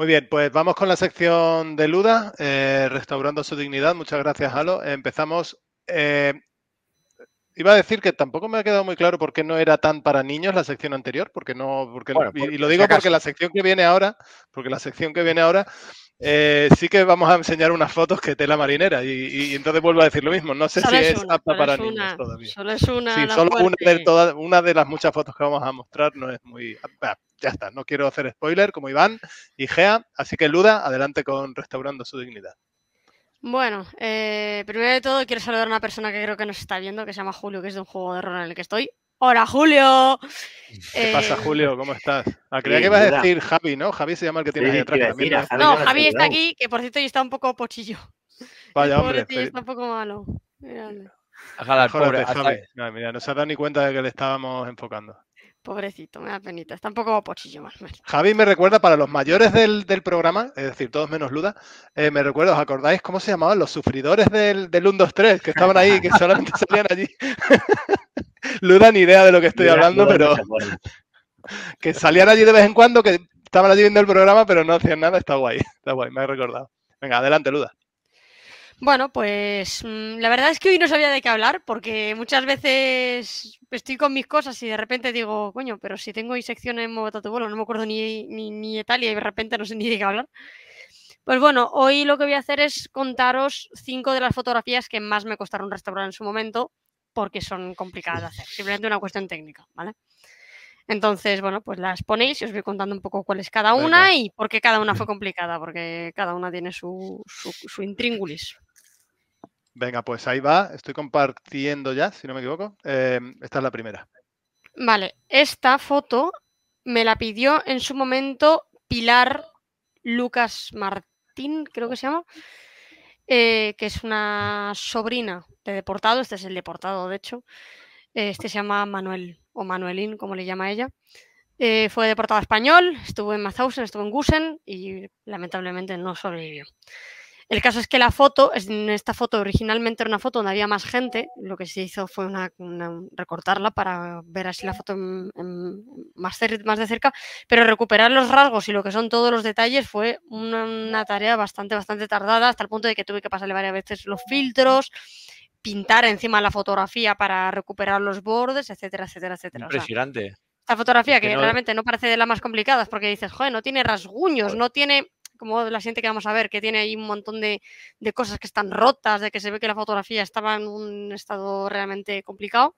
Muy bien, pues vamos con la sección de Luda, eh, restaurando su dignidad. Muchas gracias, Halo. Empezamos. Eh, iba a decir que tampoco me ha quedado muy claro por qué no era tan para niños la sección anterior, porque no, porque y, lo digo porque la sección que viene ahora, porque la sección que viene ahora eh, sí que vamos a enseñar unas fotos que tela marinera. Y, entonces vuelvo a decir lo mismo. No sé si es, apta para niños todavía. Solo es una. Sí, solo una de, una de las muchas fotos que vamos a mostrar no es muy. Ah, ya está, no quiero hacer spoiler como Iván y Gea. Así que Luda, adelante con Restaurando su Dignidad. Bueno, eh, primero de todo quiero saludar a una persona que creo que nos está viendo, que se llama Julio, que es de un juego de rol en el que estoy. Hola, Julio. ¿Qué pasa, eh, Julio? ¿Cómo estás? Ah, creía que ibas a decir Javi, ¿no? Javi se llama el que tiene detrás ahí atrás. ¿no? Javi está aquí, que por cierto yo está un poco pochillo. Vaya, hombre. Está un poco malo. Ojalá, pobre, Javi. No, mira, no se ha dado ni cuenta de que le estábamos enfocando. Pobrecito, me da penita. Está un poco pochillo más. Menos. Javi me recuerda para los mayores del, del programa, es decir, todos menos Luda, eh, me recuerdo, ¿os acordáis cómo se llamaban los sufridores del, del 1, 2, 3 que estaban ahí, que solamente salían allí? Luda, ni idea de lo que estoy hablando, pero que salían allí de vez en cuando, que estaban allí viendo el programa, pero no hacían nada, está guay, está guay, me he recordado. Venga, adelante, Luda. Bueno, pues mm, la verdad es que hoy no sabía de qué hablar porque muchas veces estoy con mis cosas y de repente digo, coño, pero si tengo insección en en Motatubolo, no me acuerdo ni, ni, ni Italia y de repente no sé ni de qué hablar. Pues bueno, hoy lo que voy a hacer es contaros cinco de las fotografías que más me costaron restaurar en su momento porque son complicadas de hacer, simplemente una cuestión técnica, ¿vale? Entonces, bueno, pues las ponéis y os voy contando un poco cuál es cada una y por qué cada una fue complicada, porque cada una tiene su, intríngulis. Venga, pues ahí va, estoy compartiendo ya, si no me equivoco. Em, esta es la primera. Vale, esta foto me la pidió en su momento Pilar Lucas Martín, creo que se llama, eh, que es una sobrina de deportado, este es el deportado de hecho, eh, este se llama Manuel o Manuelín, como le llama ella. Eh, fue deportado español, estuvo en Mauthausen, estuvo en Gusen y lamentablemente no sobrevivió. El caso es que la foto, en esta foto originalmente era una foto donde había más gente, lo que se hizo fue una, recortarla para ver así la foto más, de, más, de cerca, pero recuperar los rasgos y lo que son todos los detalles fue una, tarea bastante, bastante tardada, hasta el punto de que tuve que pasarle varias veces los filtros, pintar encima la fotografía para recuperar los bordes, etcétera, etcétera, etcétera. Impresionante. La fotografía que, realmente no parece de las más complicadas porque dices, joder, no tiene rasguños, no tiene como la gente que vamos a ver, que tiene ahí un montón de, cosas que están rotas, de que se ve que la fotografía estaba en un estado realmente complicado.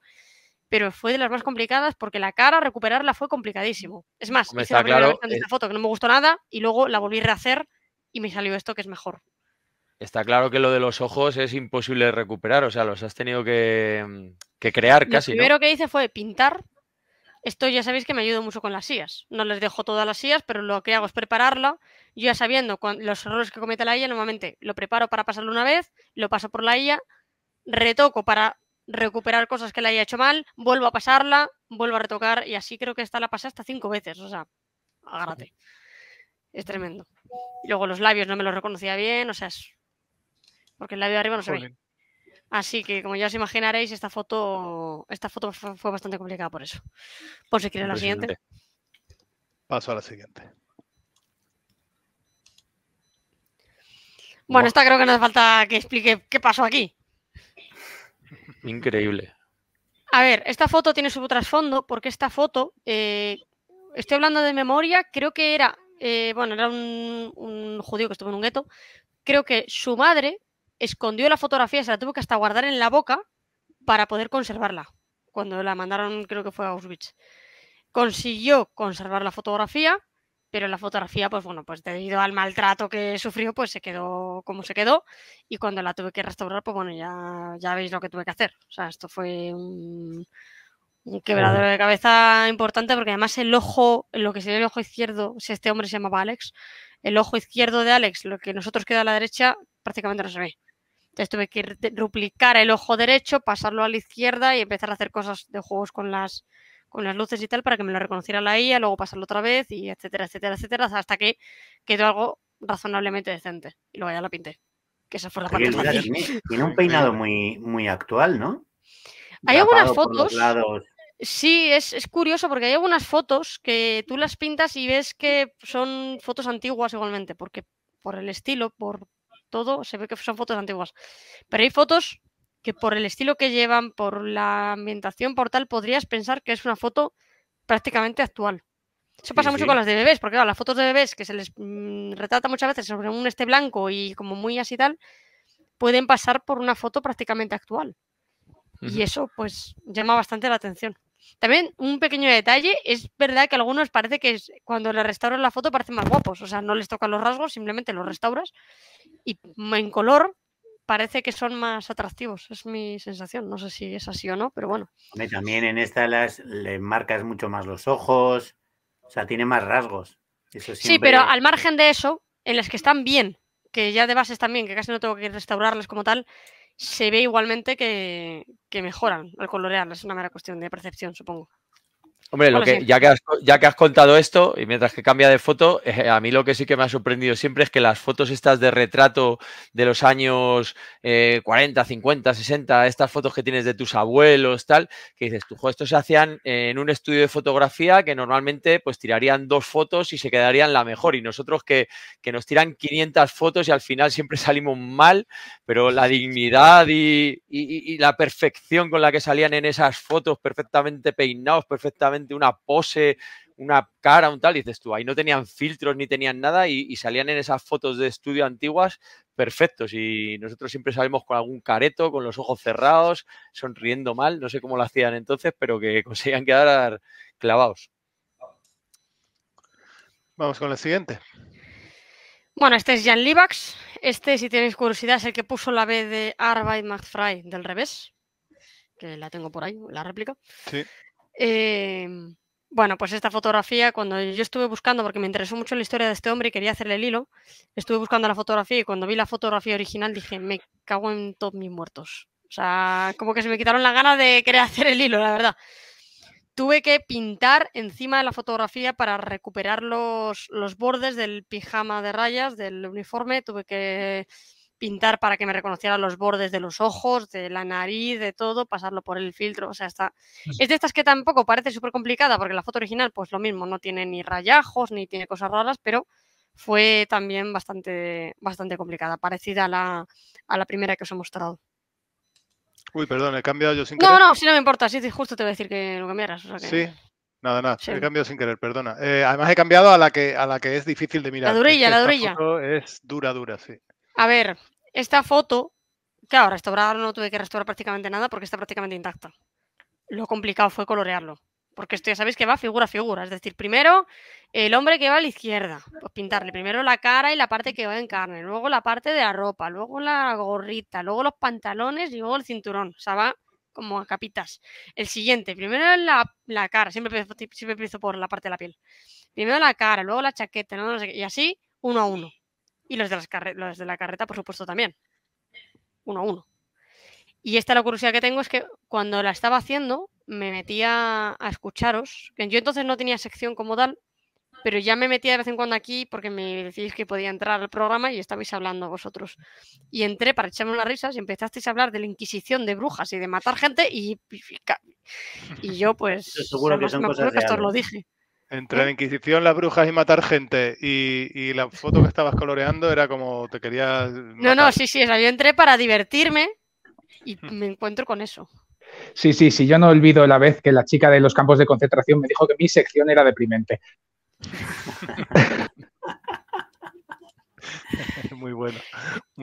Pero fue de las más complicadas porque la cara, recuperarla fue complicadísimo. Es más, hice la eh esta foto que no me gustó nada y luego la volví a rehacer y me salió esto que es mejor. Está claro que lo de los ojos es imposible recuperar, o sea, los has tenido que, mm, crear casi. Lo primero que hice fue pintar esto ya sabéis que me ayuda mucho con las sillas. No les dejo todas las sillas, pero lo que hago es prepararla. Yo ya sabiendo los errores que comete la IA, normalmente lo preparo para pasarlo una vez, lo paso por la IA, retoco para recuperar cosas que la haya hecho mal, vuelvo a pasarla, vuelvo a retocar y así creo que esta la pasé hasta cinco veces. O sea, agárrate. Es tremendo. luego los labios no me los reconocía bien, o sea, es... Porque el labio de arriba no se ve. Así que, como ya os imaginaréis, esta foto, esta foto fue bastante complicada por eso. Por si quieres la siguiente. Paso a la siguiente. Bueno, esta creo que no hace falta que explique qué pasó aquí. Increíble. A ver, esta foto tiene su trasfondo porque esta foto, eh, estoy hablando de memoria, creo que era, eh, bueno, era un judío que estuvo en un gueto, creo que su madre escondió la fotografía, se la tuvo que hasta guardar en la boca para poder conservarla, cuando la mandaron creo que fue a Auschwitz. Consiguió conservar la fotografía, pero la fotografía, pues bueno, pues debido al maltrato que sufrió, pues se quedó como se quedó. Y cuando la tuve que restaurar, pues bueno, ya, ya veis lo que tuve que hacer. O sea, esto fue un, un quebradero de cabeza importante porque además el ojo, lo que sería el ojo izquierdo, si este hombre se llamaba Alex, el ojo izquierdo de Alex, lo que nosotros queda a la derecha, prácticamente no se ve. Entonces tuve que duplicar el ojo derecho, pasarlo a la izquierda y empezar a hacer cosas de juegos con las, con las luces y tal para que me lo reconociera la IA, luego pasarlo otra vez y etcétera, etcétera, etcétera, hasta que quedó algo razonablemente decente. Y luego ya lo pinté. Que esa fue la parte tiene, un peinado muy, muy actual, ¿no? Hay algunas fotos. Sí, es, curioso porque hay algunas fotos que tú las pintas y ves que son fotos antiguas igualmente, porque por el estilo, por todo, se ve que son fotos antiguas. Pero hay fotos que por el estilo que llevan, por la ambientación, por tal, podrías pensar que es una foto prácticamente actual. Eso pasa mucho con las de bebés, porque las fotos de bebés que se les mm, retrata muchas veces sobre un este blanco y como muy así tal, pueden pasar por una foto prácticamente actual. Y eso pues llama bastante la atención. También un pequeño detalle, es verdad que a algunos parece que cuando le restauras la foto parecen más guapos, o sea, no les tocan los rasgos, simplemente los restauras y en color parece que son más atractivos, es mi sensación, no sé si es así o no, pero bueno. También en esta las, le marcas mucho más los ojos, o sea, tiene más rasgos. Sí, pero al margen de eso, en las que están bien, que ya de base están bien, que casi no tengo que restaurarlas como tal, se ve igualmente que, que mejoran al colorearlas. Es una mera cuestión de percepción, supongo. Hombre, que, ya, que has, ya que has contado esto, y mientras que cambia de foto, eh, a mí lo que sí que me ha sorprendido siempre es que las fotos estas de retrato de los años 40, 50, 60, estas fotos que tienes de tus abuelos, tal, que dices, tú, esto se hacían eh, en un estudio de fotografía que normalmente pues tirarían dos fotos y se quedarían la mejor. Y nosotros que, nos tiran 500 fotos y al final siempre salimos mal, pero la dignidad y la perfección con la que salían en esas fotos, perfectamente peinados, perfectamente una pose, una cara, un tal, y dices tú, ahí no tenían filtros ni tenían nada y, salían en esas fotos de estudio antiguas perfectos y nosotros siempre salimos con algún careto, con los ojos cerrados, sonriendo mal, no sé cómo lo hacían entonces, pero que conseguían quedar clavados. Vamos con el siguiente. Bueno, este es Jan Libax Este, si tienes curiosidad, es el que puso la B de Arby McFry del revés, que la tengo por ahí, la réplica. Sí. Em, bueno, pues esta fotografía, cuando yo estuve buscando, porque me interesó mucho la historia de este hombre y quería hacerle el hilo, estuve buscando la fotografía y cuando vi la fotografía original dije, me cago en todos mis muertos. O sea, como que se me quitaron las ganas de querer hacer el hilo, la verdad. Tuve que pintar encima de la fotografía para recuperar los, los bordes del pijama de rayas, del uniforme. Tuve que pintar para que me reconociera los bordes de los ojos, de la nariz, de todo, pasarlo por el filtro, o sea, está... Es de estas que tampoco parece súper complicada, porque la foto original, pues lo mismo, no tiene ni rayajos, ni tiene cosas raras, pero fue también bastante, bastante complicada, parecida a la, a la primera que os he mostrado. Uy, perdón, he cambiado yo sin querer. No, no, si no me importa, es justo te voy a decir que lo cambiaras. Sí, Nada, nada, he cambiado sin querer, perdona. Eh, además he cambiado a la que a la que es difícil de mirar. La durilla, la durilla. Es dura, dura, sí. A ver, esta foto, claro, restaurar no tuve que restaurar prácticamente nada porque está prácticamente intacta. Lo complicado fue colorearlo. Porque esto ya sabéis que va figura a figura. Es decir, primero el hombre que va a la izquierda. Pues pintarle primero la cara y la parte que va en carne. Luego la parte de la ropa. Luego la gorrita. Luego los pantalones y luego el cinturón. O sea, va como a capitas. El siguiente, primero la, la cara. Siempre empiezo, siempre empiezo por la parte de la piel. Primero la cara, luego la chaqueta. Y así, uno a uno y los de, las de la carreta, por supuesto, también. Uno a uno. Y esta la curiosidad que tengo es que cuando la estaba haciendo, me metía a escucharos. Yo entonces no tenía sección como tal, pero ya me metía de vez en cuando aquí porque me decís que podía entrar al programa y estabais hablando vosotros. Y entré para echarme unas risas y empezasteis a hablar de la Inquisición de brujas y de matar gente y, y, yo pues... Seguro que os lo dije. Entre ¿Eh? la Inquisición, las brujas y matar gente y, la foto que estabas coloreando era como te querías. No, no, sí, sí, yo entré para divertirme y me encuentro con eso. Sí, sí, sí, yo no olvido la vez que la chica de los campos de concentración me dijo que mi sección era deprimente. muy bueno.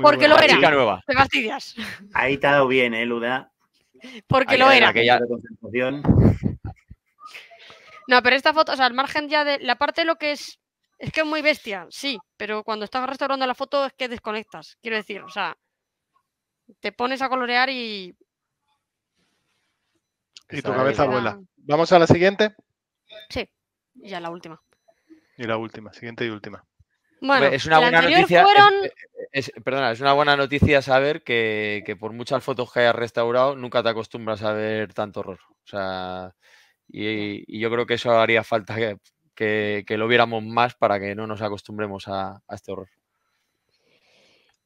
Porque lo era. Chica nueva. Te fastidias. Ahí te ha dado bien, ¿eh, Luda? Porque lo era. Aquella de concentración. No, pero esta foto, o sea, al margen ya de la parte de lo que es, es que es muy bestia, sí, pero cuando estás restaurando la foto es que desconectas, quiero decir, o sea, te pones a colorear y... Y tu cabeza vuela. ¿Vamos a la siguiente? Sí, ya la última. Y la última, siguiente y última. Bueno, es una buena noticia. Fueron... Es, perdona, es una buena noticia saber que, que, por muchas fotos que hayas restaurado, nunca te acostumbras a ver tanto horror. O sea, y, yo creo que eso haría falta que, lo viéramos más para que no nos acostumbremos a, este horror.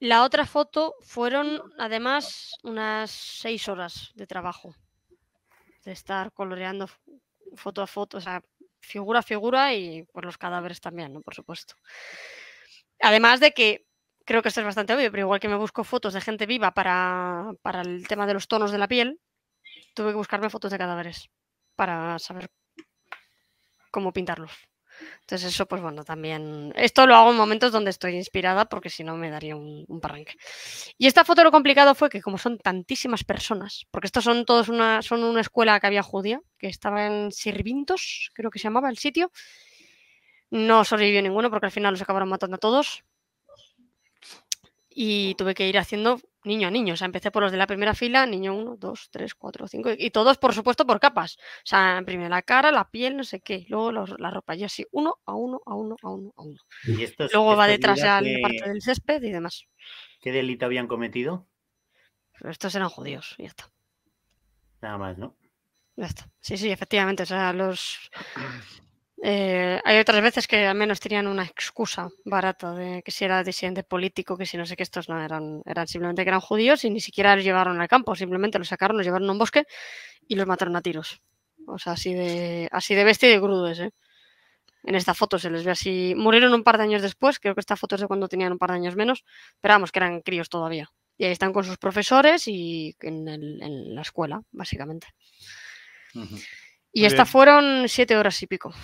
La otra foto fueron además unas seis horas de trabajo, de estar coloreando foto a foto, o sea, figura a figura y por los cadáveres también, ¿no? Por supuesto. Además de que creo que esto es bastante obvio, pero igual que me busco fotos de gente viva para el tema de los tonos de la piel, tuve que buscarme fotos de cadáveres para saber cómo pintarlos. Entonces eso, pues bueno, también... Esto lo hago en momentos donde estoy inspirada porque si no me daría un, parranque. Y esta foto lo complicado fue que como son tantísimas personas, porque estos son todos una, son una escuela que había judía, que estaba en Sirvintos, creo que se llamaba el sitio. No sobrevivió ninguno porque al final los acabaron matando a todos. Y tuve que ir haciendo niño a niño. O sea, empecé por los de la primera fila, niño 1, 2, 3, cuatro, cinco, y todos, por supuesto, por capas. O sea, primero la cara, la piel, no sé qué, luego la ropa. y así, uno a uno, a uno, a uno, a uno. ¿Y estos, luego va detrás al parte del césped y demás. ¿Qué delito habían cometido? estos eran judíos, y ya está. Nada más, ¿no? Ya está. Sí, sí, efectivamente. O sea, los eh, hay otras veces que al menos tenían una excusa barata de que si era disidente político, que si no sé qué, estos no eran, eran simplemente que eran judíos y ni siquiera los llevaron al campo, simplemente los sacaron, los llevaron a un bosque y los mataron a tiros. O sea, así de, así de bestia y de grudes ¿eh? En esta foto se les ve así. Murieron un par de años después, creo que esta foto es de cuando tenían un par de años menos, pero vamos, que eran críos todavía. Y ahí están con sus profesores y en, la escuela, básicamente. Y estas fueron siete horas y pico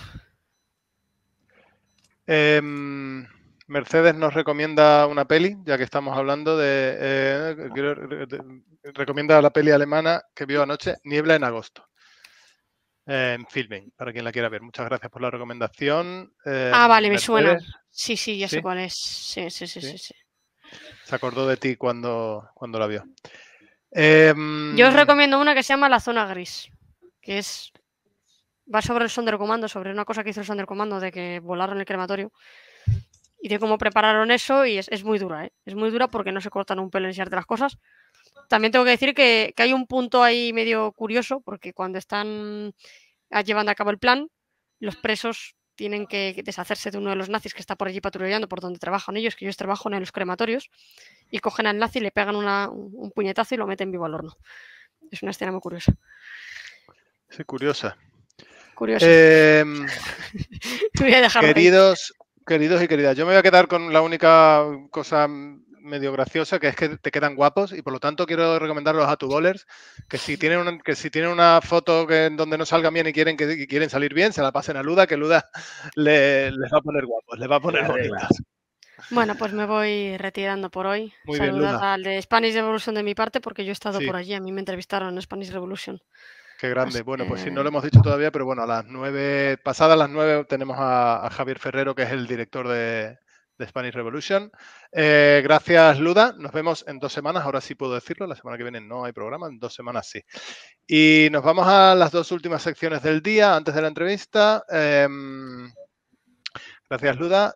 Em, Mercedes nos recomienda una peli, ya que estamos hablando eh, ah. de, Recomienda la peli alemana que vio anoche, Niebla en agosto. en filming, para quien la quiera ver. Muchas gracias por la recomendación. Em, ah, vale, me suena. Sí, sí, ya sé cuál es. Sí sí, sí, sí, sí. Se acordó de ti cuando, cuando la vio. Em, Yo os recomiendo una que se llama La Zona Gris, que es va sobre el Sonder Comando, sobre una cosa que hizo el Sonder Comando de que volaron el crematorio y de cómo prepararon eso y es, muy dura, ¿eh? es muy dura porque no se cortan un pelo en de las cosas. También tengo que decir que, hay un punto ahí medio curioso porque cuando están ah, llevando a cabo el plan, los presos tienen que deshacerse de uno de los nazis que está por allí patrullando por donde trabajan ellos, que ellos trabajan en los crematorios, y cogen al nazi, le pegan un puñetazo y lo meten vivo al horno. Es una escena muy curiosa. es curiosa. Em, queridos, queridos y queridas, yo me voy a quedar con la única cosa medio graciosa, que es que te quedan guapos y por lo tanto quiero recomendarlos a tu bowlers que si tienen una, que si tienen una foto en donde no salgan bien y quieren quieren salir bien, se la pasen a Luda, que Luda les va a poner guapos, les va a poner bonitas. Bueno, pues me voy retirando por hoy. Muy al de Spanish Revolution de mi parte porque yo he estado por allí, a mí me entrevistaron en Spanish Revolution. Qué grande. bueno, pues sí, no lo hemos dicho todavía, pero bueno, a las nueve, pasadas las nueve, tenemos a, Javier Ferrero, que es el director de, Spanish Revolution. Eh, gracias, Luda. Nos vemos en dos semanas. Ahora sí puedo decirlo. La semana que viene no hay programa. En dos semanas sí. Y nos vamos a las dos últimas secciones del día, antes de la entrevista. Em, gracias, Luda.